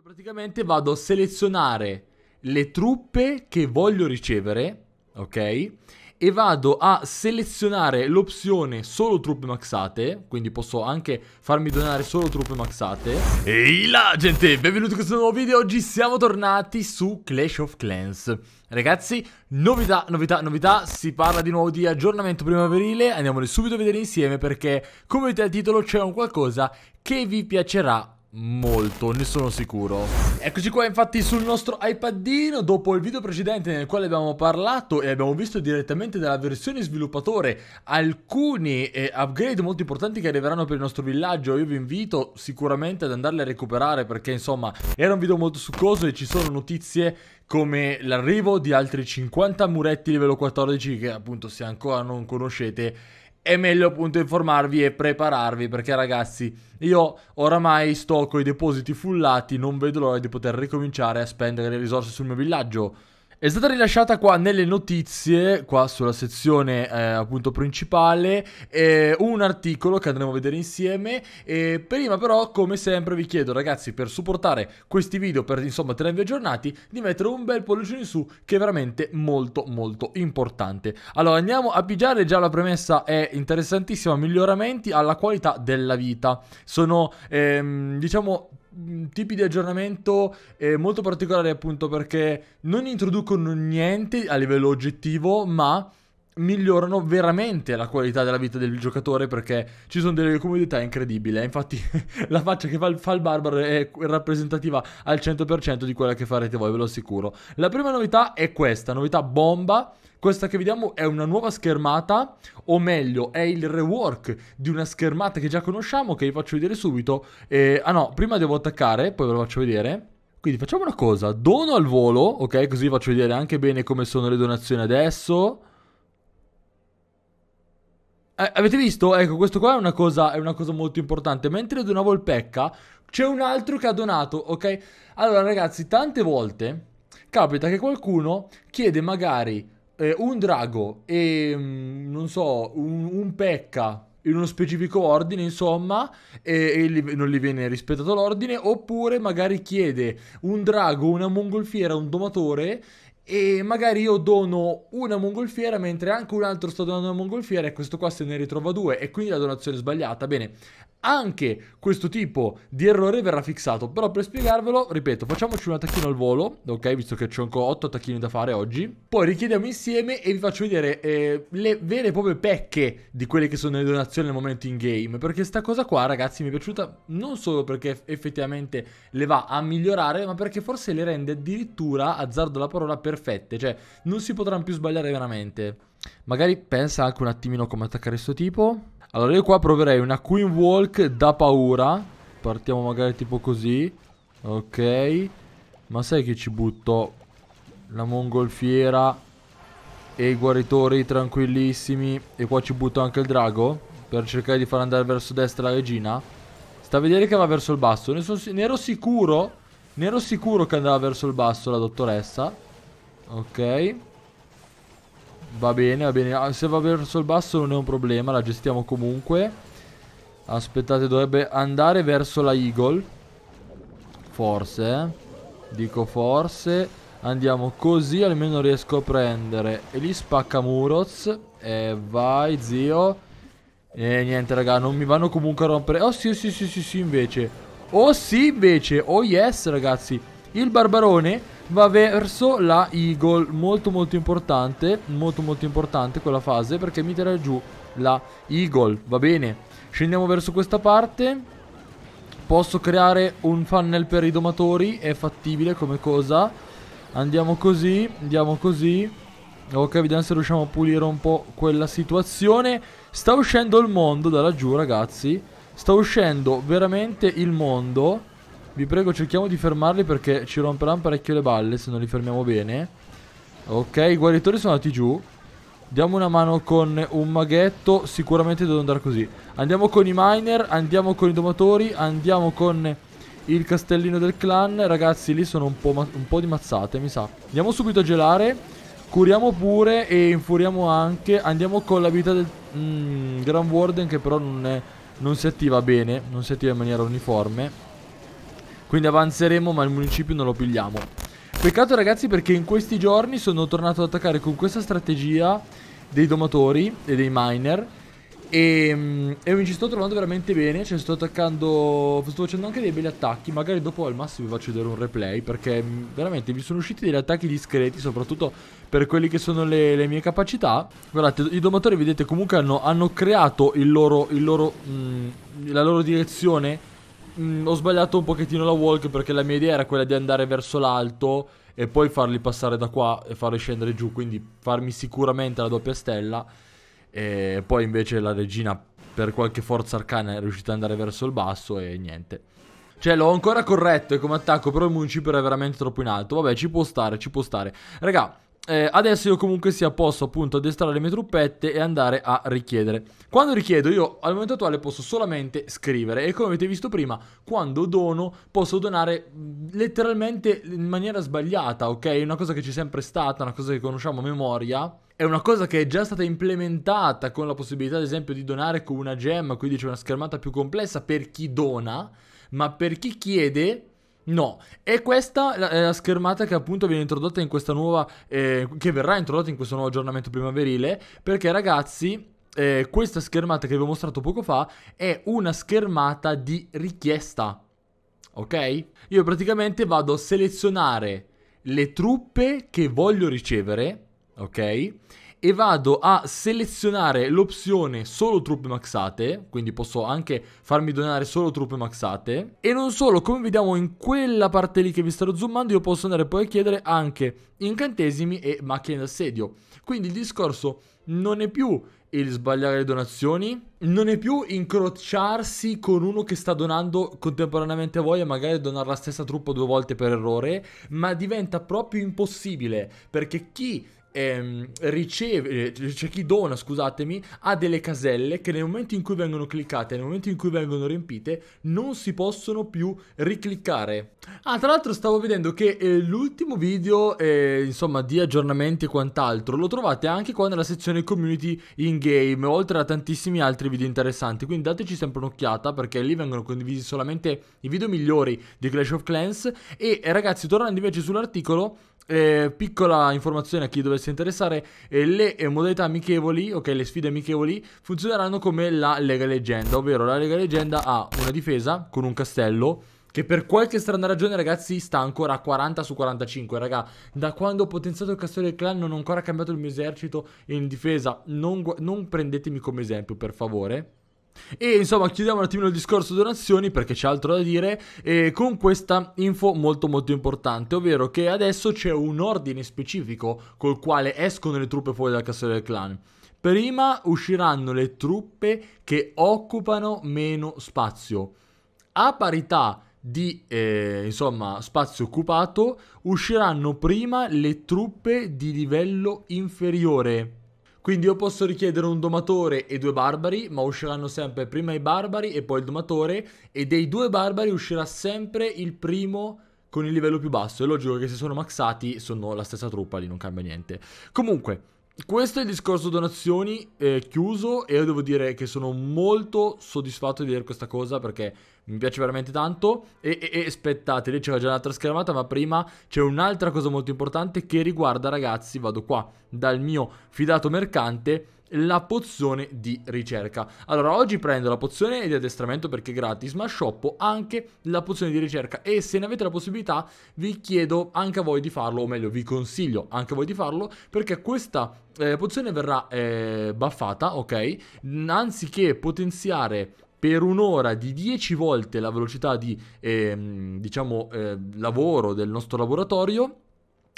Io praticamente vado a selezionare le truppe che voglio ricevere, ok? E vado a selezionare l'opzione solo truppe maxate, quindi posso anche farmi donare solo truppe maxate. Ehi là gente, benvenuti in questo nuovo video, oggi siamo tornati su Clash of Clans. Ragazzi, novità, novità, novità, si parla di nuovo di aggiornamento primaverile, Andiamole subito a vedere insieme perché come vedete al titolo c'è un qualcosa che vi piacerà Molto, ne sono sicuro Eccoci qua infatti sul nostro iPadino Dopo il video precedente nel quale abbiamo parlato E abbiamo visto direttamente dalla versione sviluppatore Alcuni eh, upgrade molto importanti che arriveranno per il nostro villaggio Io vi invito sicuramente ad andarli a recuperare Perché insomma era un video molto succoso E ci sono notizie come l'arrivo di altri 50 muretti livello 14 Che appunto se ancora non conoscete è meglio appunto informarvi e prepararvi perché ragazzi io oramai sto con i depositi fullati, non vedo l'ora di poter ricominciare a spendere le risorse sul mio villaggio. È stata rilasciata qua nelle notizie, qua sulla sezione eh, appunto principale, eh, un articolo che andremo a vedere insieme. E prima però, come sempre, vi chiedo ragazzi, per supportare questi video, per insomma tenervi aggiornati, di mettere un bel pollice in su che è veramente molto molto importante. Allora andiamo a pigiare, già la premessa è interessantissima, miglioramenti alla qualità della vita. Sono, ehm, diciamo, Mm, tipi di aggiornamento eh, molto particolari appunto perché non introducono niente a livello oggettivo, ma migliorano veramente la qualità della vita del giocatore perché ci sono delle comodità incredibili. Eh. Infatti, la faccia che fa il, fa il Barbaro è rappresentativa al 100% di quella che farete voi, ve lo assicuro. La prima novità è questa, novità bomba. Questa che vediamo è una nuova schermata, o meglio, è il rework di una schermata che già conosciamo, che vi faccio vedere subito. Eh, ah no, prima devo attaccare, poi ve lo faccio vedere. Quindi facciamo una cosa, dono al volo, ok? Così vi faccio vedere anche bene come sono le donazioni adesso. Eh, avete visto? Ecco, questo qua è una, cosa, è una cosa molto importante. Mentre donavo il pecca, c'è un altro che ha donato, ok? Allora, ragazzi, tante volte capita che qualcuno chiede magari eh, un drago e, mh, mm, non so, un, un pecca in uno specifico ordine, insomma, e, e li, non gli viene rispettato l'ordine, oppure magari chiede un drago, una mongolfiera, un domatore e magari io dono una mongolfiera mentre anche un altro sta donando una mongolfiera e questo qua se ne ritrova due e quindi la donazione è sbagliata. Bene, anche questo tipo di errore verrà fissato. Però per spiegarvelo, ripeto, facciamoci un attacchino al volo, ok? Visto che ho ancora 8 attacchini da fare oggi. Poi richiediamo insieme e vi faccio vedere eh, le vere e proprie pecche di quelle che sono le donazioni al momento in game. Perché sta cosa qua, ragazzi, mi è piaciuta non solo perché effettivamente le va a migliorare, ma perché forse le rende addirittura, azzardo la parola, perfette. Cioè, non si potranno più sbagliare veramente. Magari pensa anche un attimino come attaccare questo tipo. Allora io qua proverei una Queen Walk da paura Partiamo magari tipo così Ok Ma sai che ci butto La mongolfiera E i guaritori tranquillissimi E qua ci butto anche il drago Per cercare di far andare verso destra la regina Sta a vedere che va verso il basso Ne, sono, ne ero sicuro Ne ero sicuro che andava verso il basso la dottoressa Ok Va bene, va bene. Ah, se va verso il basso non è un problema, la gestiamo comunque. Aspettate, dovrebbe andare verso la Eagle. Forse, eh. Dico forse. Andiamo così, almeno riesco a prendere. E lì spacca Muroz. E vai, zio. E niente, raga, non mi vanno comunque a rompere. Oh sì, sì, sì, sì, sì, invece. Oh sì, invece. Oh yes, ragazzi. Il Barbarone va verso la Eagle Molto molto importante Molto molto importante quella fase Perché mi tira giù la Eagle Va bene Scendiamo verso questa parte Posso creare un funnel per i domatori È fattibile come cosa Andiamo così Andiamo così Ok vediamo se riusciamo a pulire un po' quella situazione Sta uscendo il mondo da laggiù ragazzi Sta uscendo veramente il mondo vi prego cerchiamo di fermarli perché ci romperanno parecchio le balle se non li fermiamo bene Ok i guaritori sono andati giù Diamo una mano con un maghetto Sicuramente devo andare così Andiamo con i miner Andiamo con i domatori Andiamo con il castellino del clan Ragazzi lì sono un po', un po di mazzate mi sa Andiamo subito a gelare Curiamo pure e infuriamo anche Andiamo con l'abilità del mm, Grand Warden che però non, è, non si attiva bene Non si attiva in maniera uniforme quindi avanzeremo ma il municipio non lo pigliamo Peccato ragazzi perché in questi giorni sono tornato ad attaccare con questa strategia Dei domatori e dei miner ehm, e, e, mi ci sto trovando veramente bene Cioè sto attaccando Sto facendo anche dei belli attacchi Magari dopo al massimo vi faccio vedere un replay Perché mm, veramente mi sono usciti degli attacchi discreti Soprattutto per quelle che sono le, le mie capacità Guardate i domatori vedete comunque hanno, hanno creato il loro, il loro, mh, mm, la loro direzione mh, mm, ho sbagliato un pochettino la walk perché la mia idea era quella di andare verso l'alto e poi farli passare da qua e farli scendere giù, quindi farmi sicuramente la doppia stella. E poi invece la regina per qualche forza arcana è riuscita ad andare verso il basso e niente. Cioè l'ho ancora corretto come attacco però il municipio era veramente troppo in alto. Vabbè ci può stare, ci può stare. Raga, eh, adesso io comunque sia posso appunto addestrare le mie truppette e andare a richiedere. Quando richiedo io al momento attuale posso solamente scrivere e come avete visto prima quando dono posso donare letteralmente in maniera sbagliata, ok? Una cosa che c'è sempre stata, una cosa che conosciamo a memoria è una cosa che è già stata implementata con la possibilità, ad esempio, di donare con una gemma, quindi c'è una schermata più complessa per chi dona, ma per chi chiede No, è questa è la schermata che appunto viene introdotta in questa nuova, eh, che verrà introdotta in questo nuovo aggiornamento primaverile, perché ragazzi, eh, questa schermata che vi ho mostrato poco fa è una schermata di richiesta, ok? Io praticamente vado a selezionare le truppe che voglio ricevere, ok? e vado a selezionare l'opzione solo truppe maxate, quindi posso anche farmi donare solo truppe maxate. E non solo, come vediamo in quella parte lì che vi starò zoomando, io posso andare poi a chiedere anche incantesimi e macchine d'assedio. Quindi il discorso non è più il sbagliare le donazioni, non è più incrociarsi con uno che sta donando contemporaneamente a voi e magari donare la stessa truppa due volte per errore, ma diventa proprio impossibile perché chi ehm, riceve, cioè chi dona, scusatemi, ha delle caselle che nel momento in cui vengono cliccate, nel momento in cui vengono riempite, non si possono più ricliccare. Ah, tra l'altro stavo vedendo che eh, l'ultimo video, eh, insomma, di aggiornamenti e quant'altro, lo trovate anche qua nella sezione community in game, oltre a tantissimi altri video interessanti, quindi dateci sempre un'occhiata perché lì vengono condivisi solamente i video migliori di Clash of Clans e eh, ragazzi, tornando invece sull'articolo, eh, piccola informazione a chi dovesse interessare, eh, le eh, modalità amichevoli, ok, le sfide amichevoli funzioneranno come la Lega Leggenda, ovvero la Lega Leggenda ha una difesa con un castello che per qualche strana ragione ragazzi sta ancora a 40 su 45 raga da quando ho potenziato il castello del clan non ho ancora cambiato il mio esercito in difesa non, non prendetemi come esempio per favore e insomma chiudiamo un attimino il discorso donazioni perché c'è altro da dire eh, con questa info molto molto importante, ovvero che adesso c'è un ordine specifico col quale escono le truppe fuori dal castello del clan. Prima usciranno le truppe che occupano meno spazio. A parità di eh, insomma, spazio occupato usciranno prima le truppe di livello inferiore quindi io posso richiedere un domatore e due barbari, ma usciranno sempre prima i barbari e poi il domatore, e dei due barbari uscirà sempre il primo con il livello più basso. E logico che se sono maxati sono la stessa truppa lì, non cambia niente. Comunque, questo è il discorso donazioni eh, chiuso e io devo dire che sono molto soddisfatto di vedere questa cosa perché mi piace veramente tanto e, e, e aspettate, lì c'era già un'altra schermata ma prima c'è un'altra cosa molto importante che riguarda ragazzi, vado qua dal mio fidato mercante la pozione di ricerca. Allora, oggi prendo la pozione di addestramento perché è gratis, ma shoppo anche la pozione di ricerca e se ne avete la possibilità vi chiedo anche a voi di farlo, o meglio vi consiglio anche a voi di farlo perché questa eh, pozione verrà eh, buffata, ok? Anziché potenziare per un'ora di 10 volte la velocità di ehm, diciamo, eh, diciamo lavoro del nostro laboratorio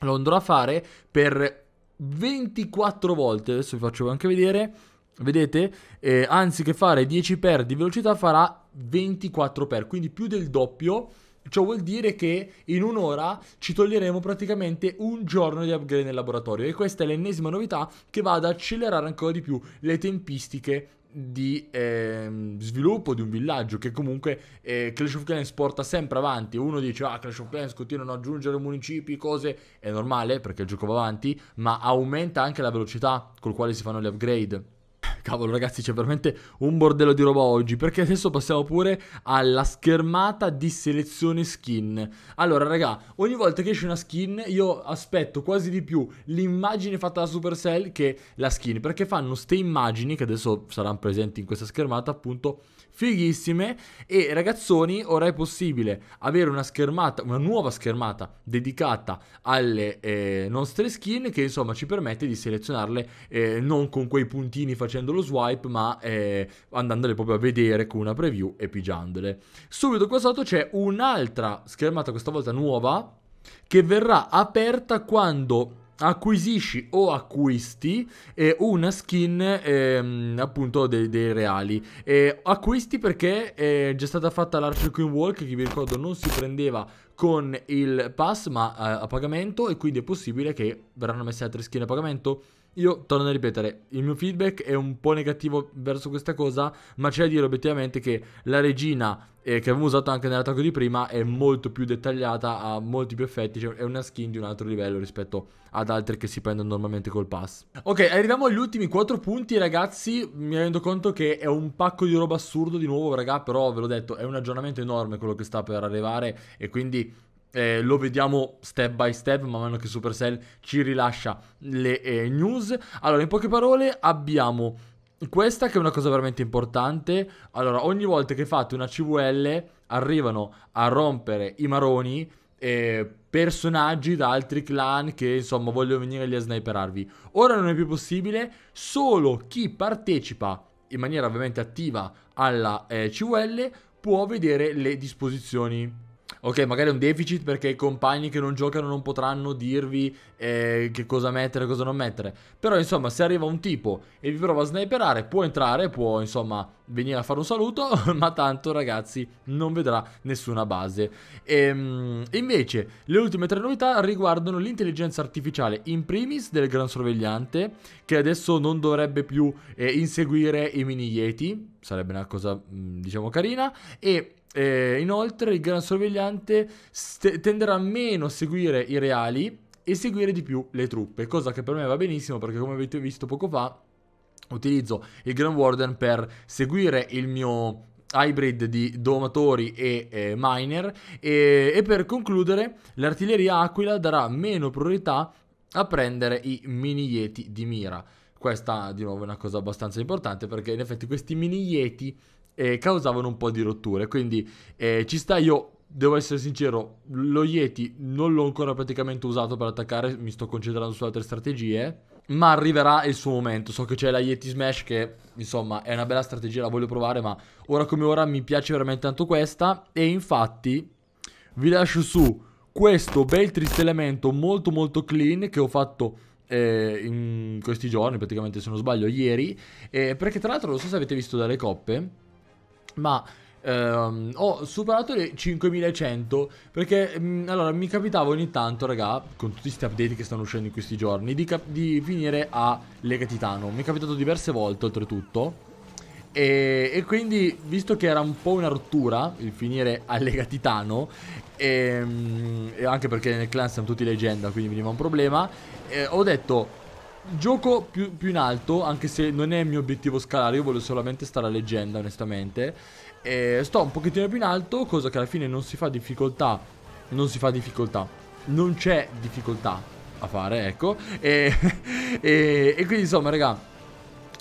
lo andrò a fare per 24 volte, adesso vi faccio anche vedere, vedete, eh, anziché fare 10 per di velocità farà 24 per, quindi più del doppio Ciò vuol dire che in un'ora ci toglieremo praticamente un giorno di upgrade nel laboratorio e questa è l'ennesima novità che va ad accelerare ancora di più le tempistiche di eh, sviluppo di un villaggio che comunque eh, Clash of Clans porta sempre avanti uno dice ah Clash of Clans continuano ad aggiungere municipi cose è normale perché il gioco va avanti ma aumenta anche la velocità col quale si fanno gli upgrade Cavolo ragazzi c'è veramente un bordello di roba oggi perché adesso passiamo pure alla schermata di selezione skin. Allora raga, ogni volta che esce una skin io aspetto quasi di più l'immagine fatta da Supercell che la skin perché fanno ste immagini che adesso saranno presenti in questa schermata appunto fighissime e ragazzoni ora è possibile avere una schermata, una nuova schermata dedicata alle eh, nostre skin che insomma ci permette di selezionarle eh, non con quei puntini facendo lo swipe, ma eh, andandole proprio a vedere con una preview e pigiandole. Subito qua sotto c'è un'altra schermata, questa volta nuova, che verrà aperta quando acquisisci o acquisti eh, una skin ehm, appunto dei, dei reali eh, acquisti perché eh, è già stata fatta l'Archer Queen Walk che vi ricordo non si prendeva con il pass ma eh, a pagamento e quindi è possibile che verranno messe altre skin a pagamento io torno a ripetere, il mio feedback è un po' negativo verso questa cosa, ma c'è da dire obiettivamente che la regina eh, che avevo usato anche nell'attacco di prima è molto più dettagliata, ha molti più effetti, cioè è una skin di un altro livello rispetto ad altre che si prendono normalmente col pass. Ok, arriviamo agli ultimi 4 punti ragazzi, mi rendo conto che è un pacco di roba assurdo di nuovo raga, però ve l'ho detto, è un aggiornamento enorme quello che sta per arrivare e quindi eh, lo vediamo step by step man mano che Supercell ci rilascia le eh, news. Allora, in poche parole, abbiamo questa che è una cosa veramente importante. Allora, ogni volta che fate una CVL arrivano a rompere i maroni eh, personaggi da altri clan che insomma vogliono venire lì a sniperarvi. Ora non è più possibile, solo chi partecipa in maniera ovviamente attiva alla eh, CVL può vedere le disposizioni Ok, magari è un deficit perché i compagni che non giocano non potranno dirvi eh, che cosa mettere e cosa non mettere. Però insomma, se arriva un tipo e vi prova a sniperare, può entrare, può insomma venire a fare un saluto, ma tanto ragazzi non vedrà nessuna base. E, ehm, invece, le ultime tre novità riguardano l'intelligenza artificiale, in primis del Gran Sorvegliante, che adesso non dovrebbe più eh, inseguire i mini Yeti, sarebbe una cosa mm, diciamo carina, e eh, inoltre il gran sorvegliante st- tenderà meno a seguire i reali e seguire di più le truppe, cosa che per me va benissimo perché come avete visto poco fa utilizzo il Grand Warden per seguire il mio hybrid di domatori e eh, miner e, e per concludere l'artiglieria aquila darà meno priorità a prendere i mini yeti di mira. Questa di nuovo è una cosa abbastanza importante perché in effetti questi mini yeti eh, causavano un po' di rotture. Quindi eh, ci sta, io devo essere sincero, lo Yeti non l'ho ancora praticamente usato per attaccare, mi sto concentrando su altre strategie. Ma arriverà il suo momento. So che c'è la Yeti Smash che, insomma, è una bella strategia, la voglio provare, ma ora come ora mi piace veramente tanto questa. E infatti vi lascio su questo bel triste elemento molto molto clean che ho fatto eh, in questi giorni, praticamente se non sbaglio ieri. Eh, perché tra l'altro non so se avete visto dalle coppe, ma ehm, ho superato le 5100 perché mh, mm, allora mi capitava ogni tanto raga con tutti questi update che stanno uscendo in questi giorni di, di finire a Lega Titano mi è capitato diverse volte oltretutto e, e, quindi, visto che era un po' una rottura il finire a Lega Titano, e, ehm, e anche perché nel clan siamo tutti leggenda, quindi veniva un problema, eh, ho detto gioco più, più, in alto, anche se non è il mio obiettivo scalare, io voglio solamente stare a leggenda, onestamente. E sto un pochettino più in alto, cosa che alla fine non si fa difficoltà. Non si fa difficoltà. Non c'è difficoltà a fare, ecco. E, e, e quindi, insomma, raga.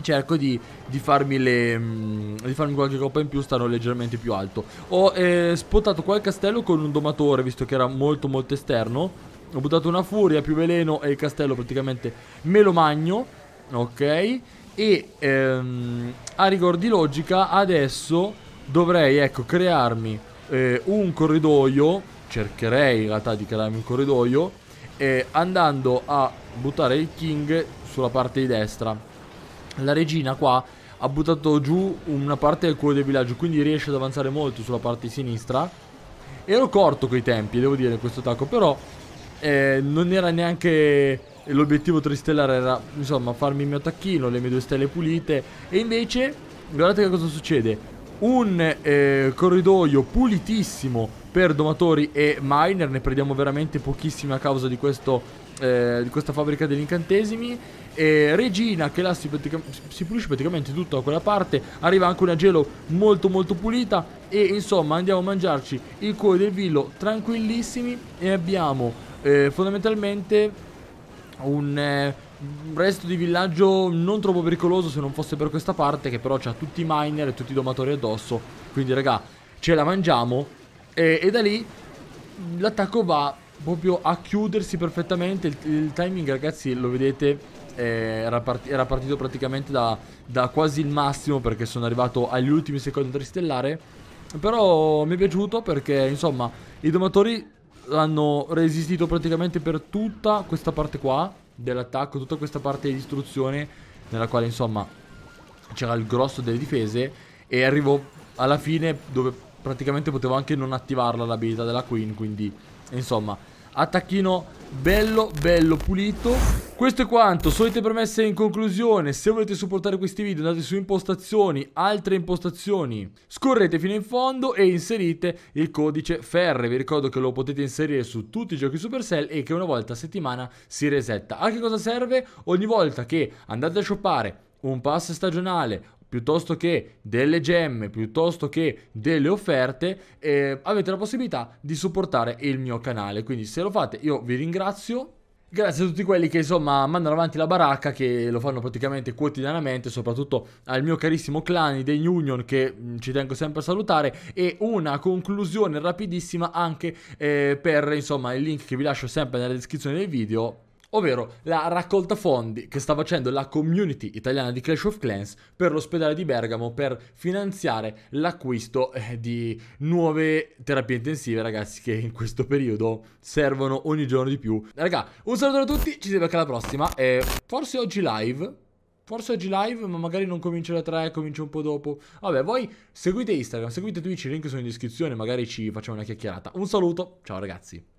Cerco di, di, farmi le, mm, di farmi qualche coppa in più, starò leggermente più alto. Ho eh, spottato qua il castello con un domatore, visto che era molto molto esterno. Ho buttato una furia, più veleno e il castello praticamente me lo magno. Ok. E ehm, a rigor di logica adesso dovrei, ecco, crearmi eh, un corridoio. Cercherei in realtà di crearmi un corridoio. Eh, andando a buttare il king sulla parte di destra. La regina qua ha buttato giù una parte del cuore del villaggio, quindi riesce ad avanzare molto sulla parte di sinistra. Ero corto coi tempi, devo dire, in questo attacco, però eh, non era neanche l'obiettivo tristellare, era insomma farmi il mio attacchino, le mie due stelle pulite. E invece, guardate che cosa succede. Un eh, corridoio pulitissimo per domatori e miner, ne prendiamo veramente pochissimi a causa di, questo, eh, di questa fabbrica degli incantesimi. E Regina che là si, si pulisce praticamente tutta quella parte Arriva anche una gelo molto molto pulita E insomma andiamo a mangiarci il cuore del villo tranquillissimi E abbiamo eh, fondamentalmente un eh, resto di villaggio non troppo pericoloso se non fosse per questa parte che però c'ha tutti i miner e tutti i domatori addosso, quindi raga ce la mangiamo e, e da lì l'attacco va proprio a chiudersi perfettamente, il, il timing ragazzi lo vedete eh, era, part era, partito praticamente da, da, quasi il massimo perché sono arrivato agli ultimi secondi tristellare però mi è piaciuto perché insomma i domatori l'hanno resistito praticamente per tutta questa parte qua dell'attacco, tutta questa parte di distruzione nella quale insomma c'era il grosso delle difese e arrivo alla fine dove praticamente potevo anche non attivarla l'abilità della Queen, quindi insomma attacchino bello bello pulito questo è quanto, solite premesse in conclusione, se volete supportare questi video andate su impostazioni, altre impostazioni, scorrete fino in fondo e inserite il codice FERRE, vi ricordo che lo potete inserire su tutti i giochi Supercell e che una volta a settimana si resetta. A che cosa serve? Ogni volta che andate a shoppare un pass stagionale piuttosto che delle gemme, piuttosto che delle offerte, eh, avete la possibilità di supportare il mio canale. Quindi se lo fate io vi ringrazio. Grazie a tutti quelli che insomma mandano avanti la baracca, che lo fanno praticamente quotidianamente, soprattutto al mio carissimo clan degli Union che mm, ci tengo sempre a salutare e una conclusione rapidissima anche eh, per insomma il link che vi lascio sempre nella descrizione del video ovvero la raccolta fondi che sta facendo la community italiana di Clash of Clans per l'ospedale di Bergamo per finanziare l'acquisto eh, di nuove terapie intensive, ragazzi, che in questo periodo servono ogni giorno di più. Raga, un saluto a tutti, ci vediamo anche alla prossima e forse oggi live... Forse oggi live, ma magari non comincio da 3, comincio un po' dopo. Vabbè, voi seguite Instagram, seguite Twitch, i link sono in descrizione, magari ci facciamo una chiacchierata. Un saluto, ciao ragazzi.